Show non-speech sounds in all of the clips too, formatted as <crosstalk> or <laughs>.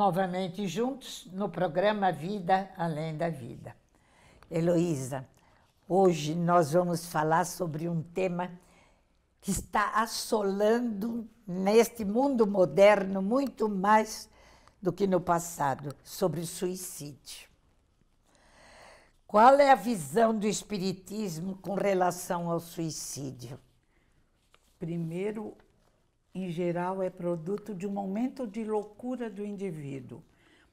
novamente juntos no programa Vida Além da Vida. Heloísa, hoje nós vamos falar sobre um tema que está assolando neste mundo moderno muito mais do que no passado, sobre o suicídio. Qual é a visão do Espiritismo com relação ao suicídio? Primeiro, em geral, é produto de um momento de loucura do indivíduo,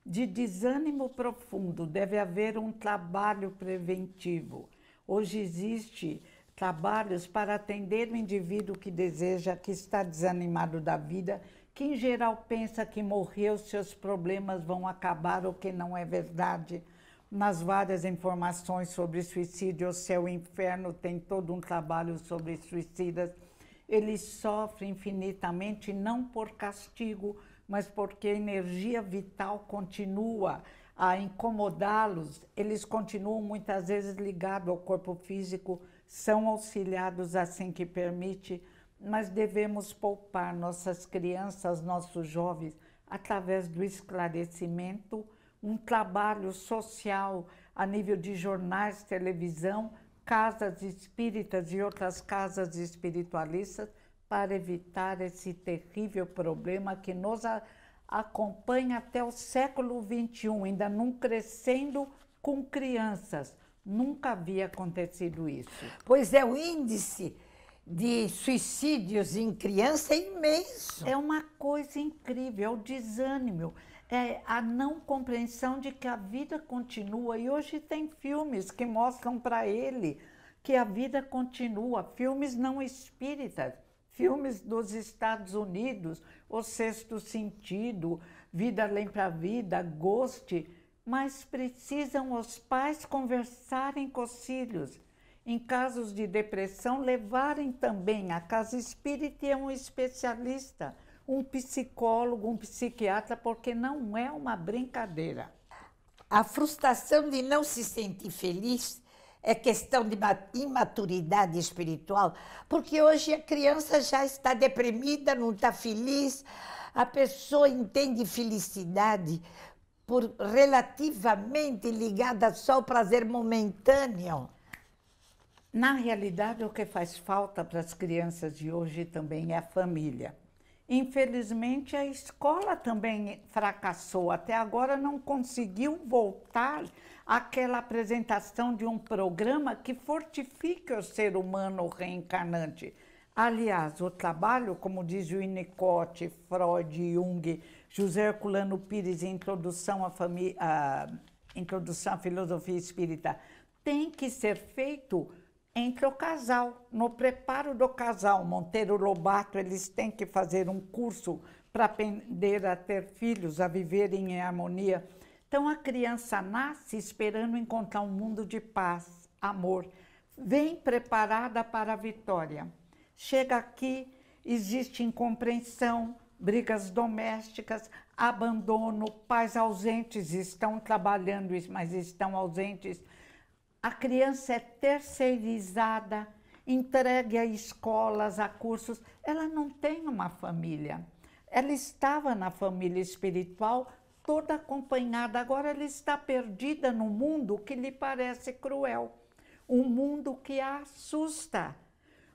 de desânimo profundo. Deve haver um trabalho preventivo. Hoje existe trabalhos para atender o indivíduo que deseja, que está desanimado da vida, que em geral pensa que morreu, seus problemas vão acabar, o que não é verdade. Nas várias informações sobre suicídio, o céu e o inferno, tem todo um trabalho sobre suicidas eles sofrem infinitamente, não por castigo, mas porque a energia vital continua a incomodá-los. Eles continuam muitas vezes ligados ao corpo físico, são auxiliados assim que permite, mas devemos poupar nossas crianças, nossos jovens, através do esclarecimento, um trabalho social a nível de jornais, televisão casas espíritas e outras casas espiritualistas para evitar esse terrível problema que nos a, acompanha até o século XXI, ainda não crescendo com crianças. Nunca havia acontecido isso. Pois é, o índice de suicídios em criança é imenso. É uma coisa incrível, é o desânimo é, a não compreensão de que a vida continua. E hoje tem filmes que mostram para ele que a vida continua, filmes não espíritas, filmes dos Estados Unidos, O Sexto Sentido, Vida Além para Vida, Ghost, mas precisam os pais conversarem com os filhos. Em casos de depressão, levarem também a casa espírita e é um especialista um psicólogo, um psiquiatra, porque não é uma brincadeira. A frustração de não se sentir feliz é questão de imaturidade espiritual, porque hoje a criança já está deprimida, não está feliz. A pessoa entende felicidade por relativamente ligada só ao prazer momentâneo. Na realidade, o que faz falta para as crianças de hoje também é a família. Infelizmente, a escola também fracassou. Até agora não conseguiu voltar àquela apresentação de um programa que fortifique o ser humano reencarnante. Aliás, o trabalho, como diz o Inicote, Freud, Jung, José Herculano Pires, Introdução à, Famí... Introdução à Filosofia Espírita, tem que ser feito entre o casal. No preparo do casal, Monteiro Lobato, eles têm que fazer um curso para aprender a ter filhos, a viverem em harmonia. Então a criança nasce esperando encontrar um mundo de paz, amor. Vem preparada para a vitória. Chega aqui, existe incompreensão, brigas domésticas, abandono, pais ausentes estão trabalhando, mas estão ausentes a criança é terceirizada, entregue a escolas, a cursos. Ela não tem uma família. Ela estava na família espiritual toda acompanhada, agora ela está perdida no mundo que lhe parece cruel, um mundo que a assusta.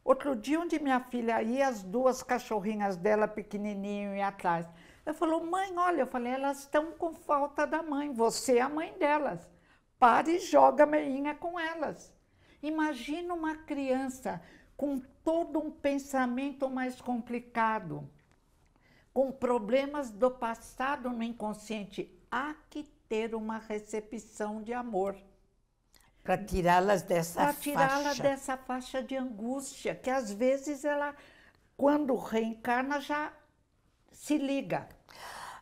Outro dia, onde minha filha ia, as duas cachorrinhas dela pequenininho e atrás. Ela falou, mãe, olha, eu falei, elas estão com falta da mãe, você é a mãe delas para e joga meinha com elas. Imagina uma criança com todo um pensamento mais complicado, com problemas do passado no inconsciente. Há que ter uma recepção de amor. Para tirá-las dessa pra faixa. Para tirá-la dessa faixa de angústia, que às vezes ela, quando reencarna, já se liga.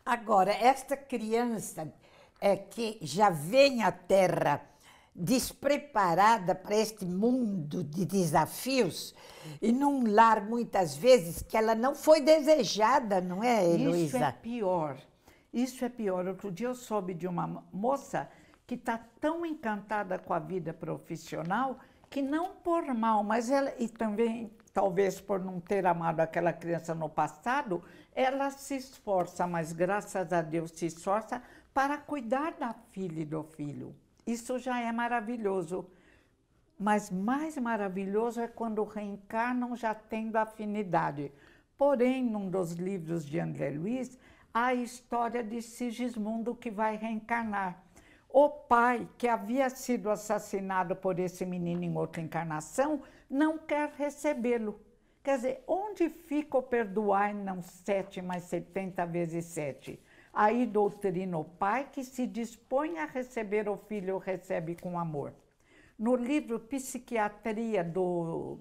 Agora, esta criança é que já vem a Terra despreparada para este mundo de desafios e num lar muitas vezes que ela não foi desejada, não é, Heloísa? Isso é pior. Isso é pior. Outro dia eu soube de uma moça que está tão encantada com a vida profissional que não por mal, mas ela e também talvez por não ter amado aquela criança no passado, ela se esforça, mas graças a Deus se esforça para cuidar da filha e do filho. Isso já é maravilhoso. Mas mais maravilhoso é quando reencarnam já tendo afinidade. Porém, num dos livros de André Luiz, há a história de Sigismundo que vai reencarnar. O pai, que havia sido assassinado por esse menino em outra encarnação, não quer recebê-lo. Quer dizer, onde fica o perdoar não sete mas setenta vezes sete? Aí doutrina o pai que se dispõe a receber o filho, recebe com amor. No livro Psiquiatria do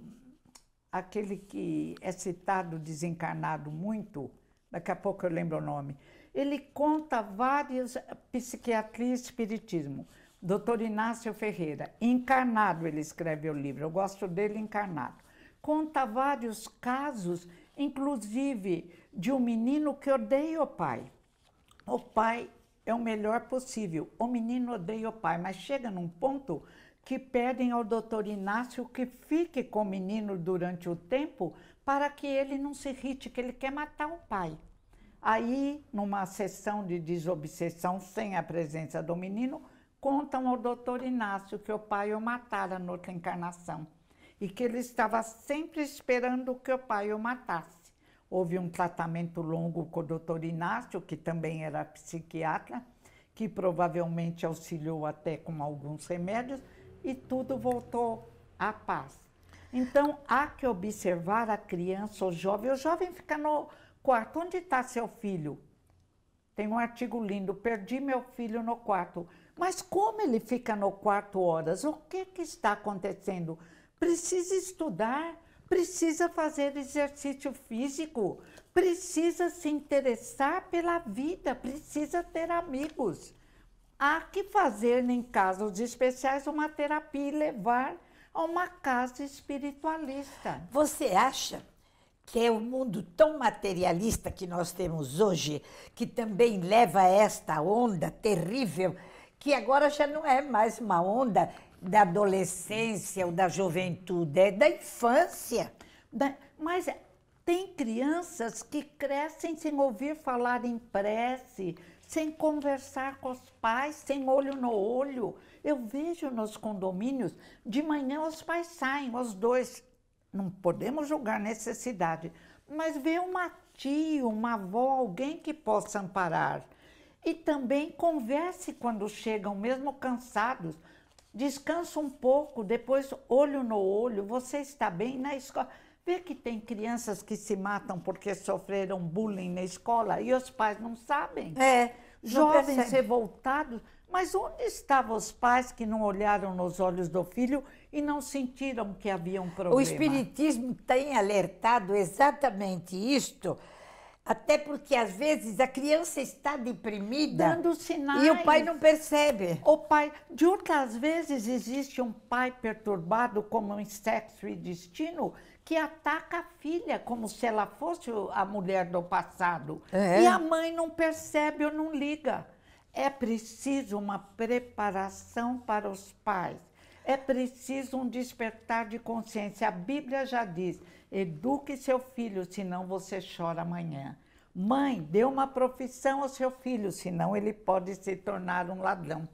aquele que é citado desencarnado muito, daqui a pouco eu lembro o nome. Ele conta várias psiquiatria e espiritismo. Dr. Inácio Ferreira, encarnado, ele escreve o livro. Eu gosto dele encarnado. Conta vários casos, inclusive de um menino que odeia o pai o pai é o melhor possível. O menino odeia o pai, mas chega num ponto que pedem ao doutor Inácio que fique com o menino durante o tempo para que ele não se irrite, que ele quer matar o pai. Aí, numa sessão de desobsessão sem a presença do menino, contam ao doutor Inácio que o pai o matara outra encarnação e que ele estava sempre esperando que o pai o matasse. Houve um tratamento longo com o doutor Inácio, que também era psiquiatra, que provavelmente auxiliou até com alguns remédios, e tudo voltou à paz. Então, há que observar a criança, o jovem. O jovem fica no quarto. Onde está seu filho? Tem um artigo lindo. Perdi meu filho no quarto. Mas como ele fica no quarto horas? O que, que está acontecendo? Precisa estudar precisa fazer exercício físico, precisa se interessar pela vida, precisa ter amigos. Há que fazer, em casos especiais, uma terapia e levar a uma casa espiritualista. Você acha que é o um mundo tão materialista que nós temos hoje, que também leva a esta onda terrível, que agora já não é mais uma onda, da adolescência ou da juventude, é da infância. Mas tem crianças que crescem sem ouvir falar em prece, sem conversar com os pais, sem olho no olho. Eu vejo nos condomínios, de manhã os pais saem, os dois. Não podemos julgar necessidade, mas vê uma tia, uma avó, alguém que possa amparar. E também converse quando chegam, mesmo cansados Descansa um pouco, depois olho no olho, você está bem na escola. Vê que tem crianças que se matam porque sofreram bullying na escola e os pais não sabem. É. Jovens revoltados. Mas onde estavam os pais que não olharam nos olhos do filho e não sentiram que havia um problema? O Espiritismo tem alertado exatamente isto até porque, às vezes, a criança está deprimida. Dando sinais. E o pai não percebe. O pai. De outras vezes, existe um pai perturbado, como em Sexo e Destino, que ataca a filha, como se ela fosse a mulher do passado. É. E a mãe não percebe ou não liga. É preciso uma preparação para os pais é preciso um despertar de consciência. A Bíblia já diz: eduque seu filho, senão você chora amanhã. Mãe, dê uma profissão ao seu filho, senão ele pode se tornar um ladrão.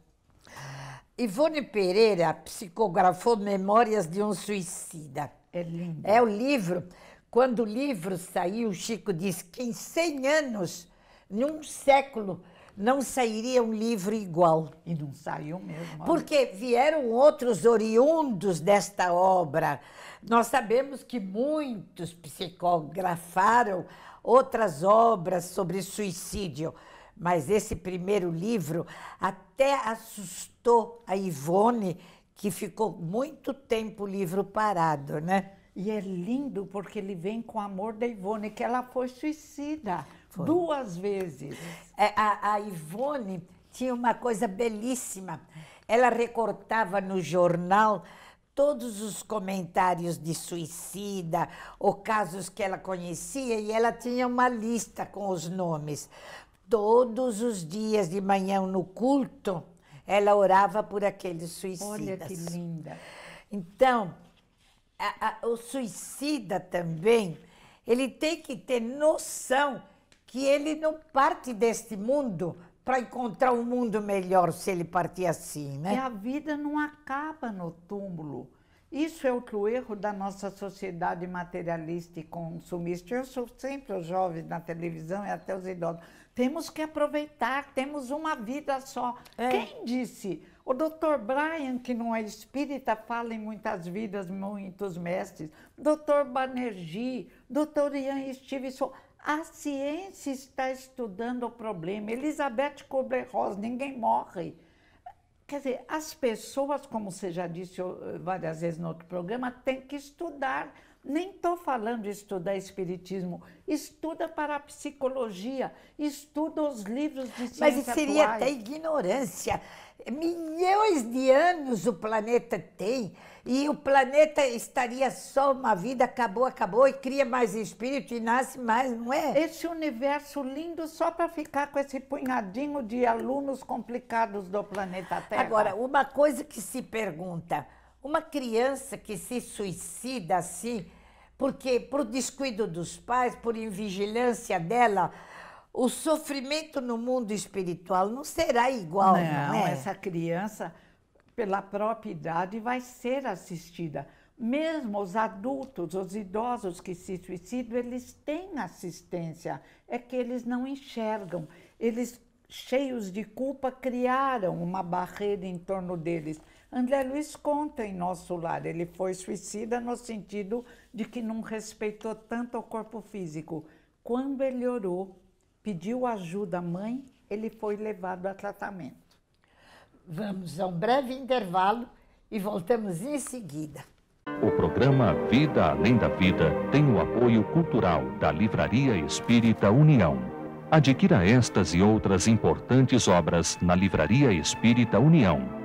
Ivone Pereira psicografou Memórias de um Suicida. É lindo. É o livro. Quando o livro saiu, Chico disse que em 100 anos, num século, não sairia um livro igual. E não saiu mesmo. Olha. Porque vieram outros oriundos desta obra. Nós sabemos que muitos psicografaram outras obras sobre suicídio, mas esse primeiro livro até assustou a Ivone, que ficou muito tempo o livro parado, né? E é lindo porque ele vem com o amor da Ivone, que ela foi suicida. Foi. Duas vezes. É, a, a Ivone tinha uma coisa belíssima. Ela recortava no jornal todos os comentários de suicida ou casos que ela conhecia e ela tinha uma lista com os nomes. Todos os dias de manhã no culto, ela orava por aqueles suicidas. Olha que linda. Então, a, a, o suicida também, ele tem que ter noção que ele não parte deste mundo para encontrar um mundo melhor se ele partir assim, né? E a vida não acaba no túmulo. Isso é o erro da nossa sociedade materialista e consumista. Eu sou sempre os jovens na televisão e até os idosos. Temos que aproveitar, temos uma vida só. É. Quem disse? O Dr. Brian, que não é espírita, fala em muitas vidas, muitos mestres. Dr. Banerjee, Dr. Ian Stevenson a ciência está estudando o problema. Elizabeth Kubler-Ross, ninguém morre. Quer dizer, as pessoas, como você já disse eh, várias vezes no outro programa, têm que estudar nem estou falando de estudar espiritismo. Estuda para a psicologia, estuda os livros de ciência Mas seria atuais. até ignorância. Milhões de anos o planeta tem e o planeta estaria só uma vida, acabou, acabou, e cria mais espírito e nasce mais, não é? Esse universo lindo só para ficar com esse punhadinho de alunos complicados do planeta Terra. Agora, uma coisa que se pergunta, uma criança que se suicida assim, porque, por descuido dos pais, por invigilância dela, o sofrimento no mundo espiritual não será igual. Não, não é? essa criança, pela própria idade, vai ser assistida. Mesmo os adultos, os idosos que se suicidam, eles têm assistência. É que eles não enxergam. Eles, cheios de culpa, criaram uma barreira em torno deles. André Luiz conta em Nosso Lar, ele foi suicida no sentido de que não respeitou tanto o corpo físico. Quando ele orou, pediu ajuda à mãe, ele foi levado a tratamento. Vamos a um breve intervalo e voltamos em seguida. O programa Vida Além da Vida tem o apoio cultural da Livraria Espírita União. Adquira estas e outras importantes obras na Livraria Espírita União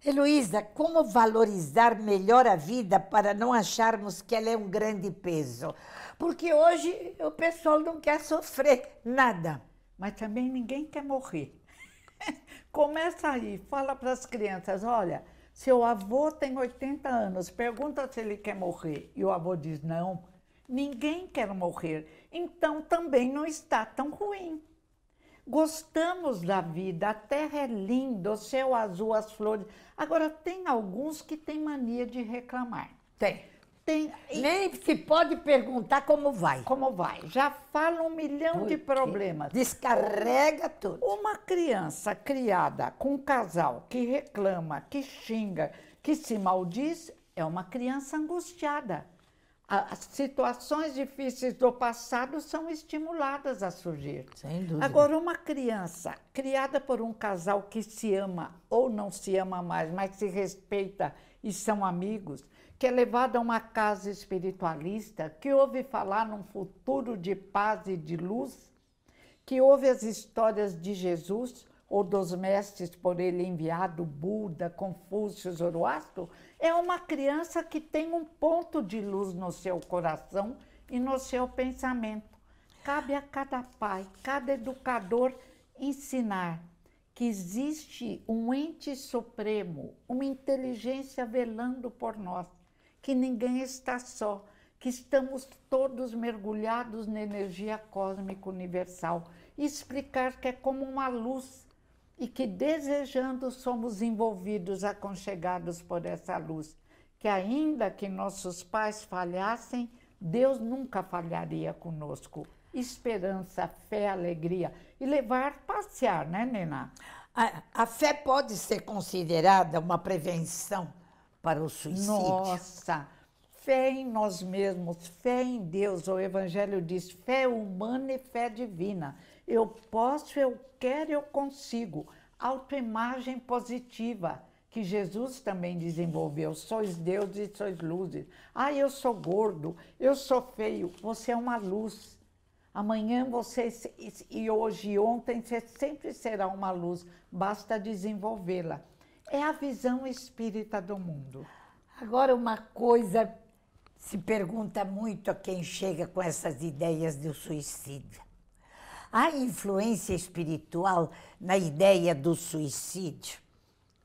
Heloísa, como valorizar melhor a vida para não acharmos que ela é um grande peso? Porque hoje o pessoal não quer sofrer nada, mas também ninguém quer morrer. <laughs> Começa aí, fala para as crianças: olha, seu avô tem 80 anos, pergunta se ele quer morrer. E o avô diz: não, ninguém quer morrer. Então também não está tão ruim. Gostamos da vida, a terra é linda, o céu azul, as flores. Agora, tem alguns que têm mania de reclamar. Tem. Tem, Nem se pode perguntar como vai. Como vai? Já fala um milhão Porque de problemas. Descarrega tudo. Uma criança criada com um casal que reclama, que xinga, que se maldiz, é uma criança angustiada as situações difíceis do passado são estimuladas a surgir. Sem dúvida. Agora, uma criança criada por um casal que se ama ou não se ama mais, mas se respeita e são amigos, que é levada a uma casa espiritualista, que ouve falar num futuro de paz e de luz, que ouve as histórias de Jesus, ou dos mestres por ele enviado, Buda, Confúcio, Zoroastro, é uma criança que tem um ponto de luz no seu coração e no seu pensamento. Cabe a cada pai, cada educador ensinar que existe um ente supremo, uma inteligência velando por nós, que ninguém está só, que estamos todos mergulhados na energia cósmica universal. E explicar que é como uma luz e que desejando somos envolvidos, aconchegados por essa luz, que ainda que nossos pais falhassem, Deus nunca falharia conosco. Esperança, fé, alegria e levar passear, né, Nena? A, a fé pode ser considerada uma prevenção para o suicídio. Nossa, fé em nós mesmos, fé em Deus. O Evangelho diz fé humana e fé divina. Eu posso, eu quero, eu consigo. Autoimagem positiva, que Jesus também desenvolveu. Sois deuses e sois luzes. Ah, eu sou gordo, eu sou feio. Você é uma luz. Amanhã você, e hoje e ontem, você sempre será uma luz. Basta desenvolvê-la. É a visão espírita do mundo. Agora, uma coisa se pergunta muito a quem chega com essas ideias do suicídio há influência espiritual na ideia do suicídio?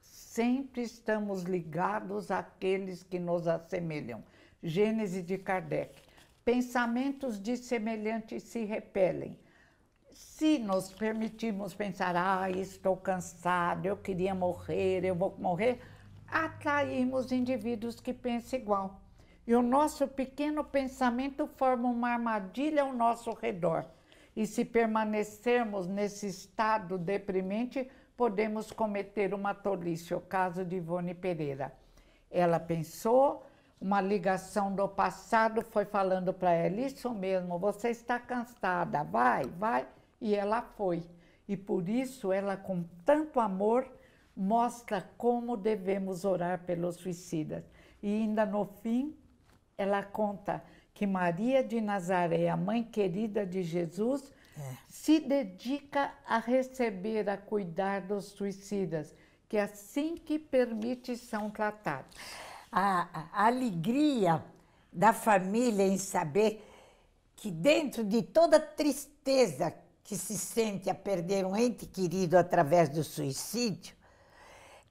Sempre estamos ligados àqueles que nos assemelham. Gênesis de Kardec. Pensamentos de semelhantes se repelem. Se nos permitirmos pensar, ah, estou cansado, eu queria morrer, eu vou morrer, atraímos indivíduos que pensam igual. E o nosso pequeno pensamento forma uma armadilha ao nosso redor e se permanecermos nesse estado deprimente, podemos cometer uma tolice, o caso de Ivone Pereira. Ela pensou, uma ligação do passado foi falando para ela: Isso mesmo, você está cansada, vai, vai. E ela foi. E por isso ela, com tanto amor, mostra como devemos orar pelos suicidas. E ainda no fim, ela conta que Maria de Nazaré, a mãe querida de Jesus, é. se dedica a receber, a cuidar dos suicidas, que é assim que permite são tratados. A, a alegria da família em saber que dentro de toda tristeza que se sente a perder um ente querido através do suicídio,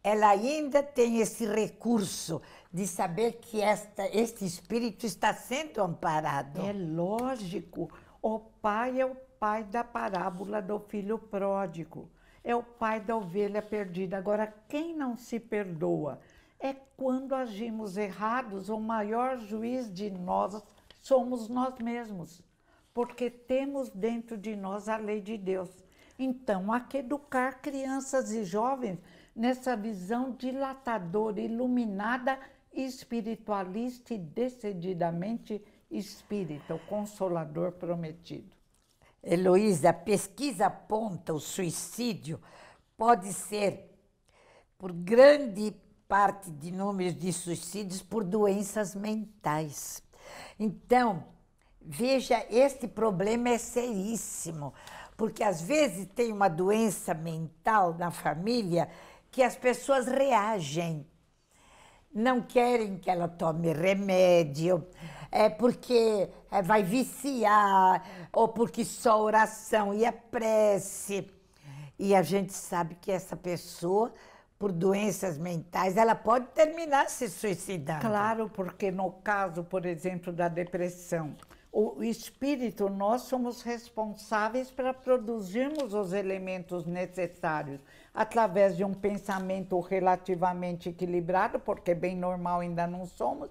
ela ainda tem esse recurso de saber que esta, este espírito está sendo amparado. É lógico. O pai é o pai da parábola do filho pródigo. É o pai da ovelha perdida. Agora, quem não se perdoa é quando agimos errados, o maior juiz de nós somos nós mesmos, porque temos dentro de nós a lei de Deus. Então, há que educar crianças e jovens nessa visão dilatadora, iluminada espiritualista e decididamente espírita, o consolador prometido. Heloísa, a pesquisa aponta o suicídio pode ser, por grande parte de números de suicídios, por doenças mentais. Então, veja, este problema é seríssimo, porque às vezes tem uma doença mental na família que as pessoas reagem não querem que ela tome remédio, é porque é, vai viciar, ou porque só oração e a prece. E a gente sabe que essa pessoa, por doenças mentais, ela pode terminar se suicidando. Claro, porque no caso, por exemplo, da depressão, o espírito, nós somos responsáveis para produzirmos os elementos necessários através de um pensamento relativamente equilibrado, porque bem normal ainda não somos.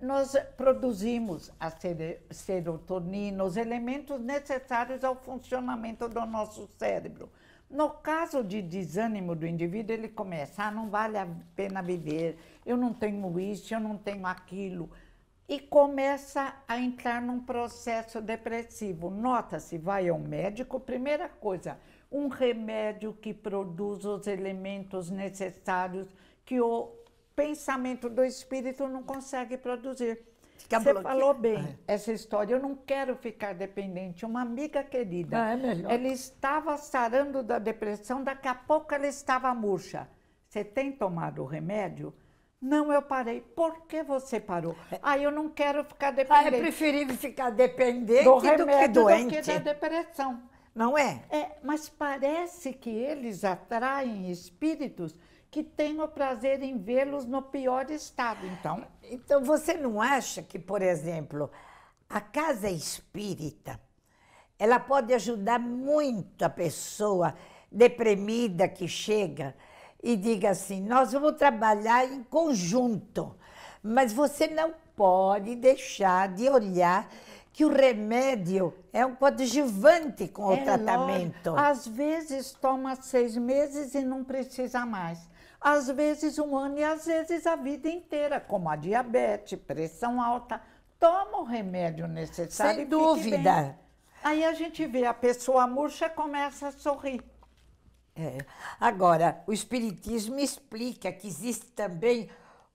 Nós produzimos a serotonina, os elementos necessários ao funcionamento do nosso cérebro. No caso de desânimo do indivíduo, ele começa: ah, não vale a pena viver, eu não tenho isso, eu não tenho aquilo e começa a entrar num processo depressivo. Nota-se, vai ao médico, primeira coisa, um remédio que produz os elementos necessários que o pensamento do espírito não consegue produzir. Fica Você falou bem ah, é. essa história. Eu não quero ficar dependente. Uma amiga querida, ah, é ela estava sarando da depressão, daqui a pouco ela estava murcha. Você tem tomado o remédio? Não, eu parei. Por que você parou? É. ah, eu não quero ficar dependente. Ah, é preferível ficar dependente do, remédio, que doente. Do que da depressão. Não é? É, mas parece que eles atraem espíritos que têm o prazer em vê-los no pior estado, então. Então você não acha que, por exemplo, a casa espírita, ela pode ajudar muito a pessoa deprimida que chega e diga assim: nós vamos trabalhar em conjunto, mas você não pode deixar de olhar que o remédio é um coadjuvante com é o tratamento. Lógico. Às vezes toma seis meses e não precisa mais. Às vezes um ano e às vezes a vida inteira, como a diabetes, pressão alta. Toma o remédio necessário. Sem dúvida. Aí a gente vê a pessoa murcha começa a sorrir. É. Agora, o Espiritismo explica que existe também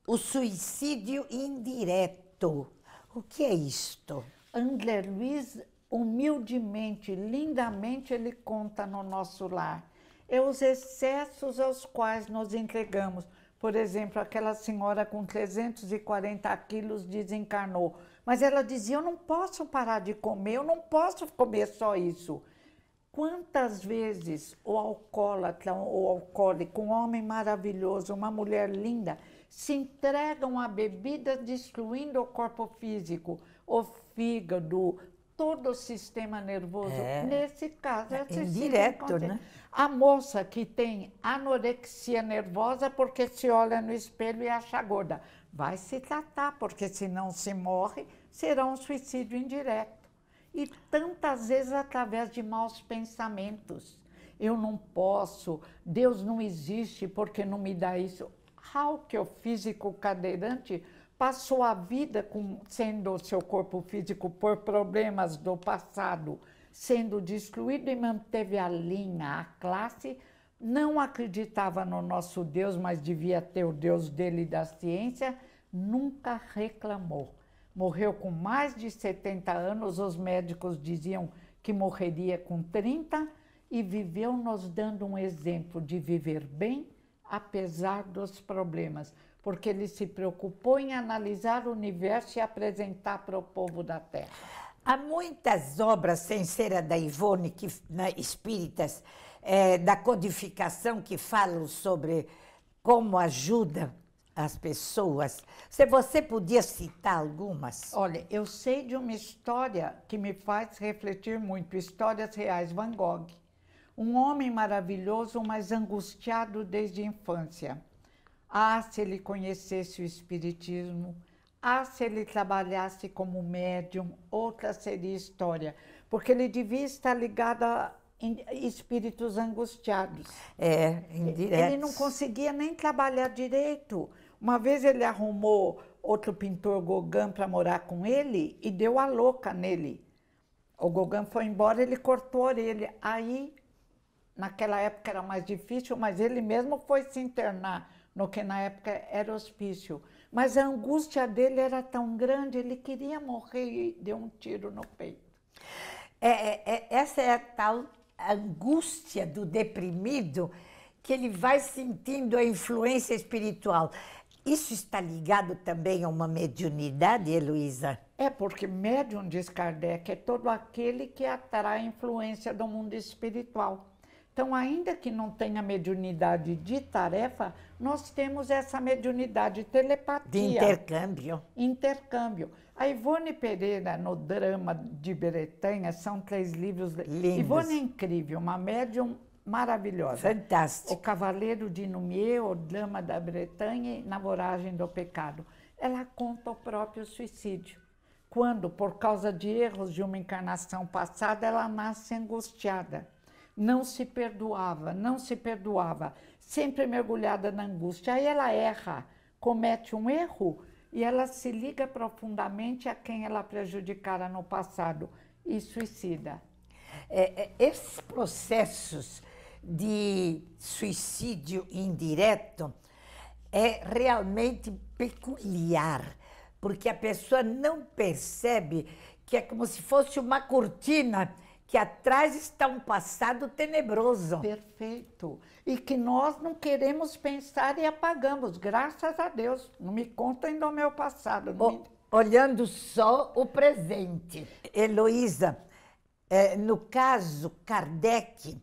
o suicídio indireto. O que é isto? André Luiz, humildemente, lindamente, ele conta no nosso lar. É os excessos aos quais nos entregamos. Por exemplo, aquela senhora com 340 quilos desencarnou. Mas ela dizia: Eu não posso parar de comer, eu não posso comer só isso. Quantas vezes o alcoólatra ou alcoólico, um homem maravilhoso, uma mulher linda, se entregam à bebida destruindo o corpo físico, o fígado, todo o sistema nervoso. É. Nesse caso, é tipo indireto, né? A moça que tem anorexia nervosa porque se olha no espelho e acha gorda, vai se tratar, porque se não se morre, será um suicídio indireto e tantas vezes através de maus pensamentos. Eu não posso, Deus não existe porque não me dá isso. How que o físico cadeirante passou a vida com, sendo seu corpo físico por problemas do passado sendo destruído e manteve a linha, a classe, não acreditava no nosso Deus, mas devia ter o Deus dele da ciência, nunca reclamou. Morreu com mais de 70 anos, os médicos diziam que morreria com 30 e viveu nos dando um exemplo de viver bem apesar dos problemas, porque ele se preocupou em analisar o universo e apresentar para o povo da Terra. Há muitas obras, sem ser a da Ivone, que, na, né, espíritas, é, da codificação que falam sobre como ajuda as pessoas. Se você podia citar algumas? Olha, eu sei de uma história que me faz refletir muito, histórias reais, Van Gogh. Um homem maravilhoso, mas angustiado desde a infância. Ah, se ele conhecesse o espiritismo, ah, se ele trabalhasse como médium, outra seria história, porque ele devia estar ligado a espíritos angustiados. É, Ele não conseguia nem trabalhar direito. Uma vez ele arrumou outro pintor, Gauguin, para morar com ele e deu a louca nele. O Gauguin foi embora, ele cortou a orelha. Aí, naquela época era mais difícil, mas ele mesmo foi se internar no que na época era hospício. Mas a angústia dele era tão grande, ele queria morrer e deu um tiro no peito. É, é, é essa é a tal angústia do deprimido que ele vai sentindo a influência espiritual. Isso está ligado também a uma mediunidade, Heloísa? É, porque médium, diz Kardec, é todo aquele que atrai a influência do mundo espiritual. Então, ainda que não tenha mediunidade de tarefa, nós temos essa mediunidade telepatia. De intercâmbio. Intercâmbio. A Ivone Pereira, no Drama de Bretanha, são três livros. Lindos. Ivone é incrível, uma médium maravilhosa. Fantástico. O Cavaleiro de Numier, o Dama da Bretanha, na voragem do pecado. Ela conta o próprio suicídio. Quando, por causa de erros de uma encarnação passada, ela nasce angustiada. Não se perdoava, não se perdoava, sempre mergulhada na angústia. Aí ela erra, comete um erro e ela se liga profundamente a quem ela prejudicara no passado e suicida. É, é esses processos de suicídio indireto é realmente peculiar, porque a pessoa não percebe que é como se fosse uma cortina que atrás está um passado tenebroso. Perfeito. E que nós não queremos pensar e apagamos, graças a Deus. Não me contem do meu passado. O, me... Olhando só o presente. Heloísa, é, no caso Kardec,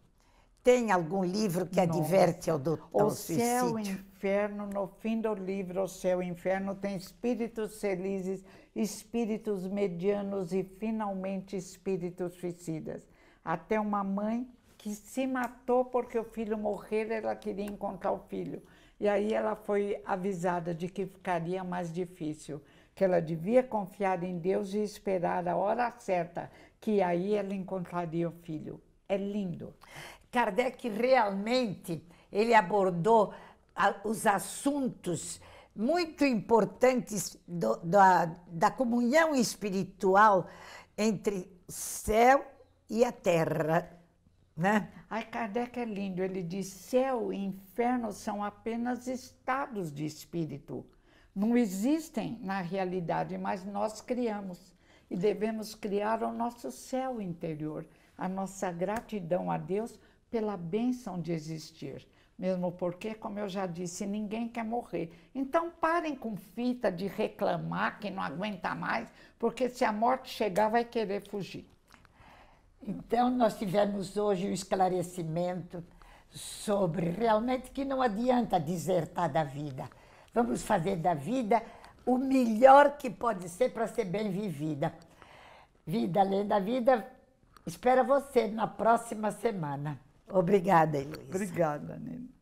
tem algum livro que Nossa. adverte ao, do, ao o suicídio? O céu e inferno, no fim do livro, o céu e inferno, tem espíritos felizes, espíritos medianos e, finalmente, espíritos suicidas. Até uma mãe que se matou porque o filho morreu, ela queria encontrar o filho. E aí ela foi avisada de que ficaria mais difícil, que ela devia confiar em Deus e esperar a hora certa, que aí ela encontraria o filho. É lindo. Kardec realmente ele abordou os assuntos muito importantes do, da, da comunhão espiritual entre céu e a terra. Né? Ai, Kardec é lindo, ele diz: céu e inferno são apenas estados de espírito. Não existem na realidade, mas nós criamos. E devemos criar o nosso céu interior, a nossa gratidão a Deus pela bênção de existir. Mesmo porque, como eu já disse, ninguém quer morrer. Então parem com fita de reclamar que não aguenta mais, porque se a morte chegar, vai querer fugir. Então, nós tivemos hoje um esclarecimento sobre realmente que não adianta desertar tá, da vida. Vamos fazer da vida o melhor que pode ser para ser bem vivida. Vida além da vida, espera você na próxima semana. Obrigada, Heloísa. Obrigada, Nina.